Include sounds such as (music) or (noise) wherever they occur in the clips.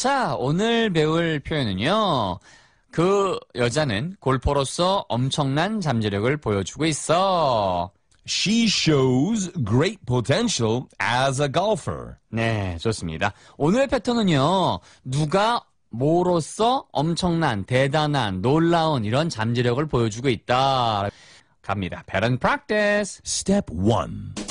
자, 오늘 배울 표현은요. 그 여자는 골퍼로서 엄청난 잠재력을 보여주고 있어. She shows great potential as a golfer. 네, 좋습니다. 오늘 패턴은요. 누가 뭐로서 엄청난, 대단한, 놀라운 이런 잠재력을 보여주고 있다. 갑니다. Pattern practice. Step 1.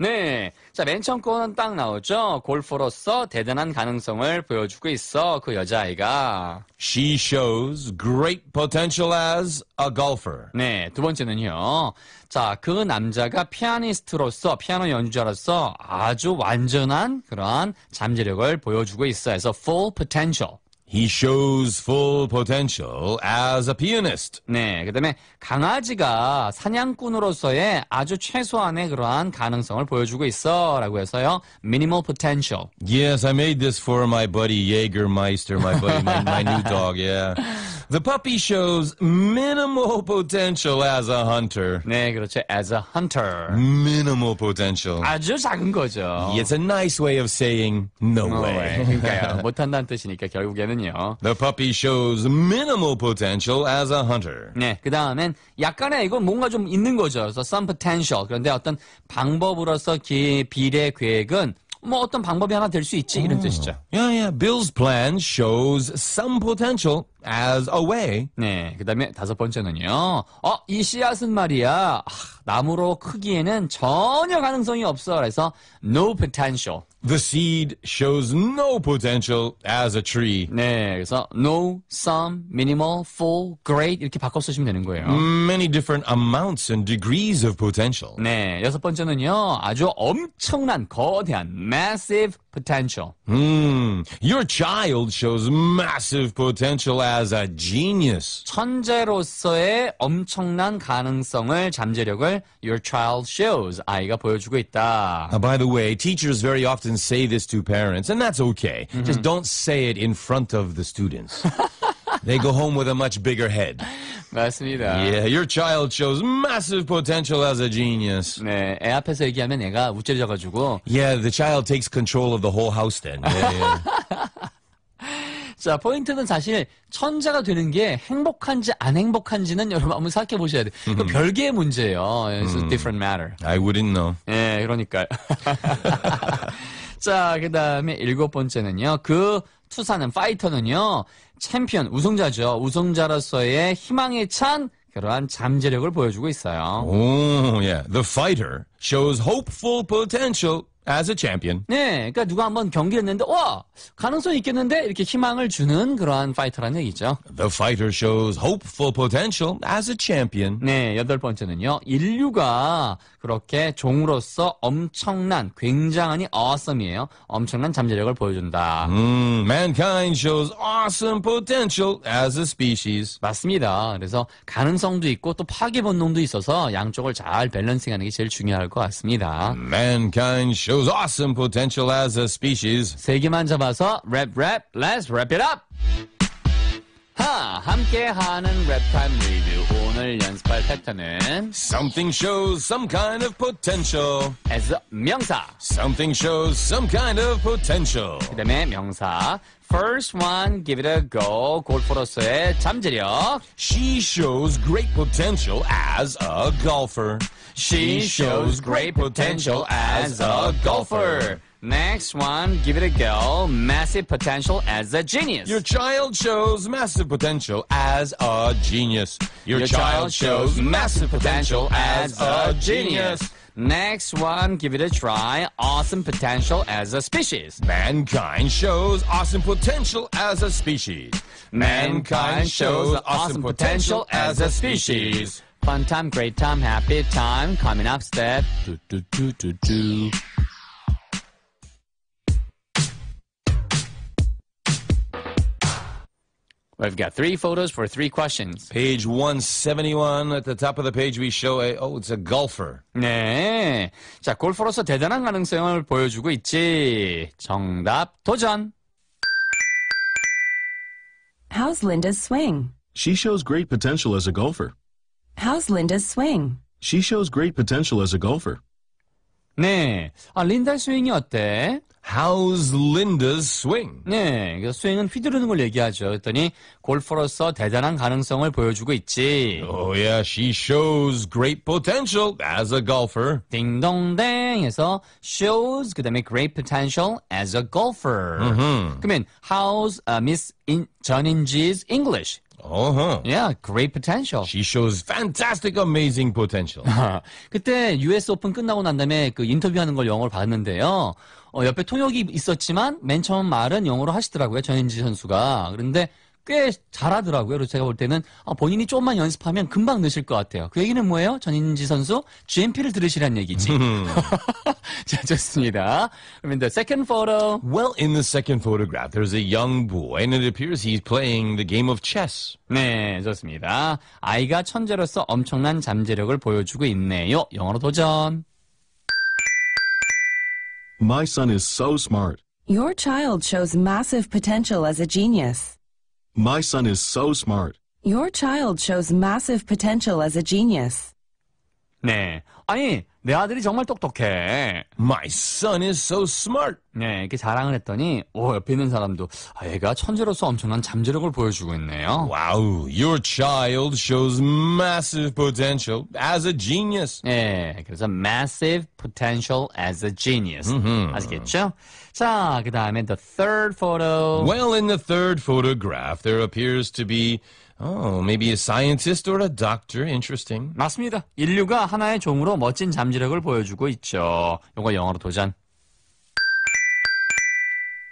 네. 자, 맨 처음 거는 딱 나오죠. 골퍼로서 대단한 가능성을 보여주고 있어. 그 여자아이가. She shows great potential as a golfer. 네, 두 번째는요. 자, 그 남자가 피아니스트로서, 피아노 연주자로서 아주 완전한 그러한 잠재력을 보여주고 있어. 해서 full potential. He shows full potential as a pianist. 네, 그다음에 강아지가 사냥꾼으로서의 아주 최소한의 그러한 가능성을 보여주고 있어라고 해서요. Minimal potential. Yes, I made this for my buddy Jaegermeister, my buddy, my, my new dog. Yeah. The puppy shows minimal potential as a hunter. 네, 그렇죠. As a hunter. Minimal potential. 아주 작은 거죠. It's a nice way of saying no, no way. way. 그러니까요. (laughs) 못한다는 뜻이니까 결국에는 그러니까요. The puppy shows minimal potential as a hunter. 네, 그 다음엔 약간의 이건 뭔가 좀 있는 거죠. 그래서 some potential. 그런데 어떤 방법으로서 기, 빌의 계획은 뭐 어떤 방법이 하나 될 수 있지 이런 뜻이죠. Yeah, yeah. Bill's plan shows some potential as a way. 네, 그 다음에 다섯 번째는요. 어, 이 씨앗은 말이야. 아, 나무로 크기에는 전혀 가능성이 없어. 그래서 no potential. The seed shows no potential as a tree. 네, 그래서 no, some, minimal, full, great 이렇게 바꿔 쓰시면 되는 거예요. Many different amounts and degrees of potential. 네, 여섯 번째는요. 아주 엄청난 거대한 massive potential. Mm, your child shows massive potential as a genius. 천재로서의 엄청난 가능성을 잠재력을 your child shows 아이가 보여주고 있다. Now, by the way, teachers very often say this to parents, and that's okay. Mm-hmm. Just don't say it in front of the students. (laughs) They go home with a much bigger head. 맞습니다. Yeah, your child shows massive potential as a genius. 네, 애 앞에서 얘기하면 애가 우쭐져가지고. Yeah, the child takes control of the whole house then. Yeah, yeah. 자, 포인트는 사실 천재가 되는 게 행복한지 안 행복한지는 여러분 한번 생각해 보셔야 돼. 그 별개의 문제예요. It's a different matter. I wouldn't know. 예, 그러니까요. 자, 그 다음에 일곱 번째는요. 그 투사는 파이터는요 챔피언 우승자죠 우승자로서의 희망에 찬 그러한 잠재력을 보여주고 있어요. 오, yeah. 예. The fighter shows hopeful potential as a champion. 네, 그러니까 누가 한번 경기 했는데 와 가능성 있겠는데 이렇게 희망을 주는 그러한 파이터라는 얘기죠. The fighter shows hopeful potential as a champion. 네, 여덟 번째는요. 인류가 그렇게 종으로서 엄청난 굉장한 이 awesome이에요. 엄청난 잠재력을 보여준다. 음, mankind shows awesome potential as a species. 맞습니다. 그래서 가능성도 있고 또 파괴 본능도 있어서 양쪽을 잘 밸런싱하는 게 제일 중요할 것 같습니다. Mankind shows awesome potential as a species. 세기만 잡아서 랩 랩, let's wrap it up. 함께하는 랩타임 리뷰 오늘 연습할 Something shows some kind of potential as 명사 Something shows some kind of potential 그 다음에 명사 First one, give it a go. 골프로서의 잠재력. She shows great potential as a golfer. She shows great potential as a golfer. Next one, give it a go. Massive potential as a genius. Your child shows massive potential as a genius. Your, Your child, child shows massive potential as a genius. Next one, give it a try. Awesome potential as a species. Mankind shows awesome potential as a species. Mankind shows awesome potential as a species. Fun time, great time, happy time. Coming up, step. Do, do, do, do, do. We've got three photos for three questions. Page 171 at the top of the page we show a oh it's a golfer. 네. 자, 골퍼로서 대단한 가능성을 보여주고 있지. 정답 도전. How's Linda's swing? She shows great potential as a golfer. How's Linda's swing? She shows great potential as a golfer. 네. 아, 린다의 스윙이 어때? How's Linda's swing? 네, 그 스윙은 휘두르는 걸 얘기하죠. 그랬더니 골퍼로서 대단한 가능성을 보여주고 있지. Oh yeah, she shows great potential as a golfer. 딩동댕 해서 shows 그다음에 great potential as a golfer. 그러면 how's uh, Miss In- 전인지's English? u h Yeah, great potential. She shows fantastic, amazing potential. (laughs) 그때 US 오픈 끝나고 난 다음에 그 인터뷰하는 걸 영어로 봤는데요. 어, 옆에 통역이 있었지만 맨 처음 말은 영어로 하시더라고요, 전현지 선수가. 그런데 꽤 잘하더라고요. 그래서 제가 볼 때는 본인이 조금만 연습하면 금방 느실 것 같아요. 그 얘기는 뭐예요? 전인지 선수 GMP를 들으시란 얘기지. 자, 좋습니다. 그럼 the second photo. Well, in the second photograph, there's a young boy, and it appears he's playing the game of chess. 네, 좋습니다. 아이가 천재로서 엄청난 잠재력을 보여주고 있네요. 영어로 도전. My son is so smart. Your child shows massive potential as a genius. My son is so smart. Your child shows massive potential as a genius. 네. 아니, 내 아들이 정말 똑똑해. My son is so smart. 네, 이렇게 자랑을 했더니, 오, 옆에 있는 사람도, 아, 얘가 천재로서 엄청난 잠재력을 보여주고 있네요. Wow, your child shows massive potential as a genius. 네, 그래서 massive potential as a genius. 음흠. 아시겠죠? 자, 그 다음에 the third photo. Well, in the third photograph, there appears to be Oh, maybe a scientist or a doctor. Interesting. 맞습니다. 인류가 하나의 종으로 멋진 잠재력을 보여주고 있죠. 요거 영어로 도전.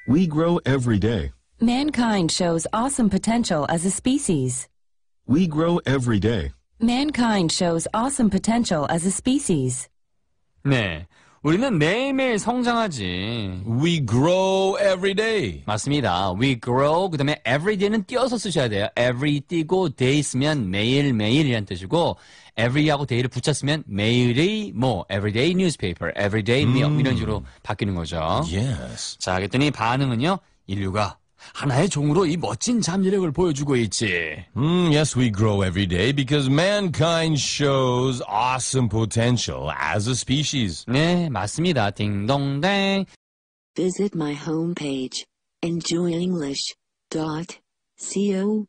We grow every day. Mankind shows awesome potential as a species. We grow every day. Mankind shows awesome potential as a species. 네. 우리는 매일매일 성장하지. We grow every day. 맞습니다. We grow 그다음에 every day는 띄어서 쓰셔야 돼요. every 띄고 day 쓰면 매일매일이란 뜻이고 every하고 day를 붙였으면 매일의 뭐 everyday newspaper, everyday meal 음. 이런 식으로 바뀌는 거죠. Yes. 자, 그랬더니 반응은요. 인류가 하나의 종으로 이 멋진 잠재력을 보여주고 있지. Mm, yes, we grow every day because mankind shows awesome potential as a species. 네, 맞습니다. 딩동댕. Visit my homepage, enjoyenglish.co.kr